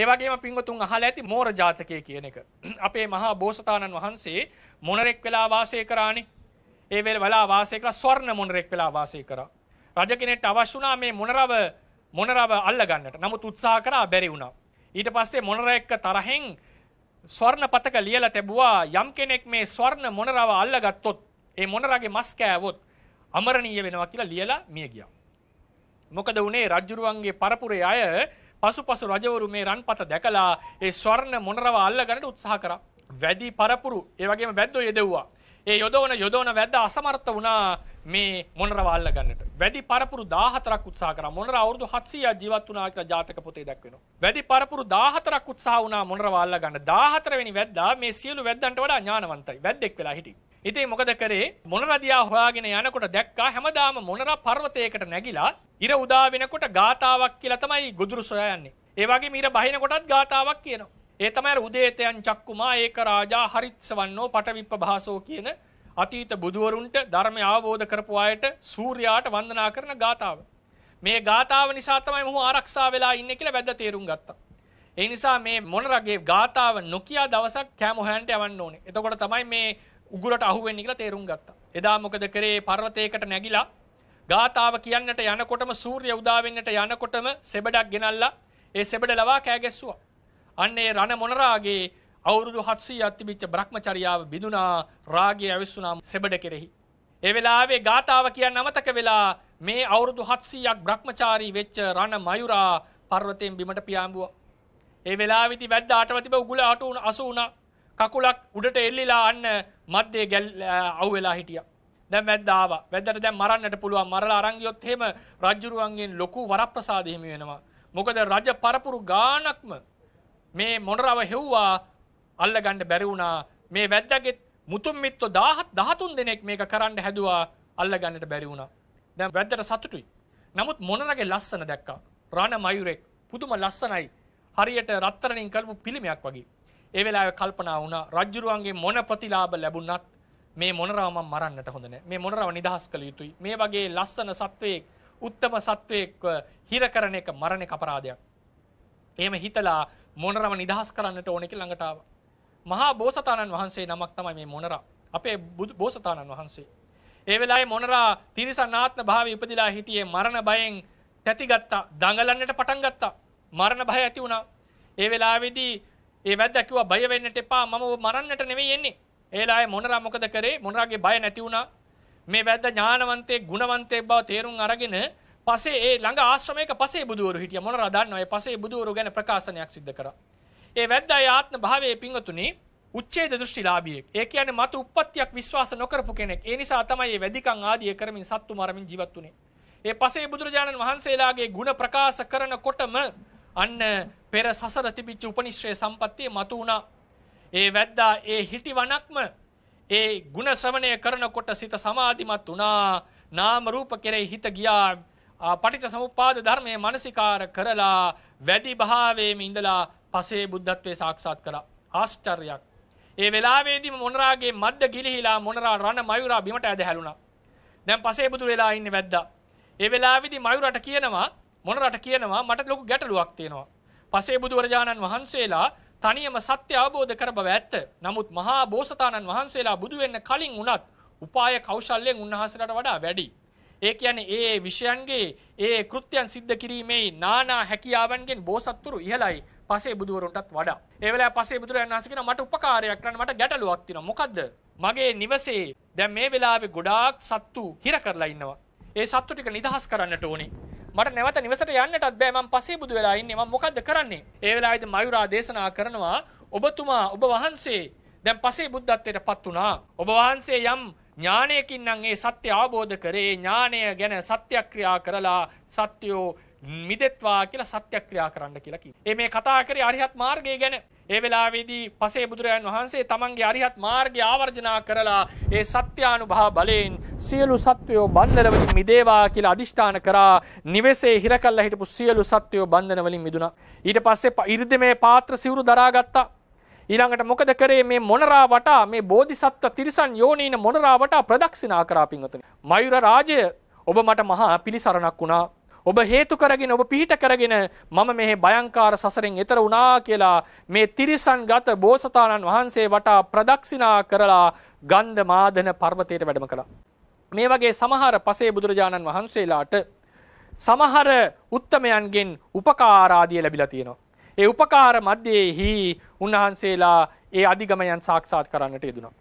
ඒවගේම පින්වතුන් අහල ඇති මෝර ජාතකය කියන එක. අපේ මහා බෝසතාණන් වහන්සේ මොනරෙක් වෙලා වාසය කරානි ඒවල් වෙලා වාසය කර ස්වර්ණ මොනරෙක් වෙලා වාසය කර. රජ කෙනෙට අවශ්‍යනා මේ මොනරව මොනරව අල්ලගන්නට නමුත් උත්සාහ කරා බැරි වුණා. ඊට පස්සේ මොනරෙක්ක තරහෙන් ස්වර්ණ පතක ලියල තැබවා යම් කෙනෙක් මේ ස්වර්ණ මොනරව අල්ලගත්තොත් ඒ මොනරගේ මස් කෑවොත් අමරණීය වෙනවා කියලා ලියලා මිය ගියා. මොකද උනේ රජ්ජුරුවන්ගේ පරපුරේ අය පසුපසු රජවරු මේ රන්පත දැකලා ඒ ස්වර්ණ මොනරව අල්ලගන්නට උත්සාහ කරා. වැඩි පරපුරු ඒ වගේම වැද්දෝ යදෙව්වා. ඒ යොදවන යොදවන වැද්ද අසමර්ථ වුණා මේ මොනරව අල්ලගන්නට. වැඩි පරපුරු 14ක් උත්සාහ කරා. මොනර අවුරුදු 700ක් ජීවත් වුණා කියලා ජාතක පොතේ දක්වනවා. වැඩි පරපුරු 14ක් උත්සාහ වුණා මොනරව අල්ලගන්න. 14 වෙනි වැද්දා මේ සියලු වැද්දන්ට වඩා ඥානවන්තයි. වැද්දෙක් වෙලා හිටියේ. ඉතින් මොකද කරේ මොනරදියා හොයාගෙන යනකොට දැක්කා හැමදාම මොනර පර්වතයකට නැගිලා ඉර උදා වෙනකොට ගාතාවක් කියලා තමයි ගොදුරු සොයා යන්නේ. ඒ වගේම ඉර බහිනකොටත් ගාතාවක් කියනවා. ඒ තමයි උදේතයන් චක්කුමා ඒක රාජා හරිත්සවන්නෝ පටවිප්පභාසෝ කියන අතීත බුදුවරුන්ට ධර්මය අවබෝධ කරපු අයට සූර්යාට වන්දනා කරන ගාතාව. මේ ගාතාව නිසා තමයි මොහු ආරක්ෂා වෙලා ඉන්නේ කියලා වැද්දා තේරුම් ගත්තා. ඒ නිසා මේ මොනරගේ ගාතාව නොකිය දවසක් කැම හොයන්ට යවන්න ඕනේ. එතකොට තමයි මේ උගුලට අහුවෙන්නේ කියලා තේරුම් ගත්තා. එදා මොකද කරේ පර්වතයකට නැගිලා ගාතාව කියන්නට යනකොටම සූර්ය උදා වෙන්නට යනකොටම සෙබඩක් ගෙනල්ලා ඒ සෙබඩ ලවා කෑ ගැස්සුවා. අන්න ඒ රණ මොනරාගේ අවුරුදු 700ක් තිබිච්ච Brahmacharyaව බිඳුනා රාගය ඇවිස්සුනා සෙබඩ කෙරෙහි. ඒ වෙලාවේ ගාතාව කියන්න අමතක වෙලා මේ අවුරුදු 700ක් Brahmachari වෙච්ච රණ මයුරා පර්වතයෙන් බිමට පියාඹුවා. ඒ වෙලාවේදී වැද්දා අටව තිබ උගුල අටු අසු වුණා. කකුලක් උඩට එල්ලිලා අන්න මධ්‍යය ගැල් අව්වෙලා හිටිය දැ වැදදාාව වැදර දැ මරන්නට පුළුවන් මරලා අරංගියොත් හෙම රජ්ජුරුවන්ගෙන් ලොකු වරප්‍රසාදහිමි වෙනවා. මොකද රජ පරපුරු ගානක්ම මේ මොනරාව හෙව්වා අල්ල ගණ්ඩ බැරිවුණා මේ වැද්දගෙත් මුතුම් මිත්තු දාහත් දහතුන් දෙනෙක් මේක කරන්න හැදවා අල්ල ගන්නට බැරි වුණා දැ වැද්දට සතුටුයි නමුත් මොනරගේ ලස්සන දැක්කා රණ මයුරෙක් පුදුම ලස්සනයි හරියට රත්තරණින් කල්පු පිළිමයක් වගේ ඒ වෙලාවේ කල්පනා වුණා රජුරුවන්ගේ මොන ප්‍රතිලාභ ලැබුණත් මේ මොනරව මම මරන්නට හොඳ නැහැ. මේ මොනරව නිදහස් කළ යුතුයි. මේ වගේ ලස්සන සත්වයෙක්, උත්තම සත්වයෙක්ව හිර කරන එක මරණ එක අපරාධයක්. එහෙම හිතලා මොනරව නිදහස් කරන්නට ඕනේ කියලා ළඟට ආවා. මහා බෝසතාණන් වහන්සේ නමක් තමයි මේ මොනරා. අපේ බෝසතාණන් වහන්සේ. ඒ වෙලාවේ මොනරා තිරිසන් ආත්ම භාවයේ ඉපදිලා හිටියේ මරණ බයෙන් තැතිගත්තා, දඟලන්නට පටන් ගත්තා. මරණ බය ඇති වුණා. ඒ වෙලාවේදී ඒ වැද්දා කිව්වා බය වෙන්නට එපා මම ඔබ මරන්නට නෙවෙයි එන්නේ. ඒලායේ මොනරා මොකද කරේ? මොනරාගේ බය නැති වුණා. මේ වැද්දා ඥානවන්තේ ගුණවන්තේ බව තේරුම් අරගෙන පසේ ඒ ළඟ ආශ්‍රමයක පසේ බුදුවරු හිටියා. මොනරා දන්නවා ඒ පසේ බුදුවරු ගැන ප්‍රකාශනයක් සිදු කරා. ඒ වැද්දා ඒ ආත්ම භාවයේ පිංගතුණී උච්ඡේද දෘෂ්ටිලාභියෙක්. ඒ කියන්නේ මතු උප්පත්තියක් විශ්වාස නොකරපු කෙනෙක්. ඒ නිසා තමයි මේ වැදිකම් ආදී කරමින් සත්තු මරමින් ජීවත් වුනේ. ඒ පසේ බුදුරජාණන් වහන්සේලාගේ ගුණ ප්‍රකාශ කරනකොටම අන්න පෙර සසර තිබිච්ච උපනිශ්‍රේ සම්පත්තිය මතු වුණා. ඒ වැද්දා ඒ හිටිවනක්ම ඒ ಗುಣ ශ්‍රවණය කරනකොට සිත සමාධිමත් වුණා. නාම රූප කෙරෙහි හිත ගියා. පටිච්ච සමුප්පාද ධර්මයේ මානසිකාර කරලා වැඩි භාවයේම ඉඳලා පසේ බුද්ධත්වයේ සාක්ෂාත් කළා. ආශ්චර්යයක්. ඒ වෙලාවේදීම මොනරාගේ මද්ද ගිලිහිලා මොනරා රණ මයුරා බිමට ඇදහැළුණා. දැන් පසේ බුදු වෙලා ඉන්නේ වැද්දා. ඒ වෙලාවේදී මයුරට කියනවා මොනරට කියනවා මට ලොකු ගැටලුවක් තියෙනවා. පසේ බුදුරජාණන් වහන්සේලා තනියම සත්‍ය අවබෝධ කර බව ඇත්ත. නමුත් මහා බෝසතාණන් වහන්සේලා බුදු වෙන්න කලින් උනත් උපාය කෞශල්‍යයෙන් උන්වහන්සේලාට වඩා වැඩි. ඒ කියන්නේ ඒ විෂයන්ගේ ඒ කෘත්‍යයන් සිද්ධ කිරීමේ නානා හැකියාවන්ගෙන් බෝසත්තුරු ඉහළයි පසේ බුදුවරුන්ටත් වඩා. ඒ වෙලාවේ පසේ බුදුරජාණන් වහන්සේ කියනවා මට උපකාරයක් කරන්න මට ගැටලුවක් තියෙනවා. මොකද්ද? මගේ නිවසේ දැන් මේ වෙලාවේ ගොඩාක් සත්තු හිර කරලා ඉන්නවා. ඒ සත්තු ටික නිදහස් කරන්නට ඕනේ. මට නැවත නිවසට යන්නටත් බෑ මම පසේ බුදු වෙලා ඉන්නේ මම මොකද්ද කරන්නේ? ඒ වෙලාවේදී මයුරා දේශනා කරනවා ඔබතුමා ඔබ වහන්සේ දැන් පසේ බුද්ධත්වයට පත් වුණා. ඔබ වහන්සේ යම් ඥානයකින් නම් ඒ සත්‍ය අවබෝධ කරේ ඥානය ගැන සත්‍යක්‍රියා කරලා සත්‍යෝ මිදෙත්වා කියලා සත්‍යක්‍රියා කරන්න කියලා කිව්වා. මේ කතා කරේ අරිහත් මාර්ගය ගැන. ඒ වෙලාවේදී පසේ බුදුරයන් වහන්සේ තමන්ගේ අරිහත් මාර්ගය ආවර්ජනා කරලා ඒ සත්‍යානුභව බලයෙන් සියලු සත්වයෝ බන්ධන වලින් මිදේවා කියලා අදිෂ්ඨාන කරා නිවසේ හිර කළා හිටපු සියලු සත්වයෝ බන්ධන වලින් මිදුණා. ඊට පස්සේ 이르දමේ පාත්‍ර සිවුරු දරාගත්තා. ඊළඟට මොකද කරේ මේ මොනරා වටා මේ බෝධිසත්ව තිරිසන් යෝනීන මොනරා වටා ප්‍රදක්ෂිනා කරා පින්වතුනි. මයුර රාජය ඔබ මට මහා පිළිසරණක් වුණා. ඔබ හේතු කරගෙන ඔබ පිහිට කරගෙන මම මෙහි භයංකාර සසරෙන් එතර වුණා කියලා මේ තිරිසන්ගත බෝසතාණන් වහන්සේ වටා ප්‍රදක්ෂිනා කරලා ගන්ධ මාදන පර්වතයට වැඩම කළා. මේ වගේ සමහර පසේ බුදුරජාණන් වහන්සේලාට සමහර උත්තමයන්ගෙන් උපකාරාදිය ලැබිලා තියෙනවා. ඒ උපකාර මැදෙහි උන්වහන්සේලා ඒ අධිගමයන් සාක්ෂාත් කරන්නට යෙදුණා.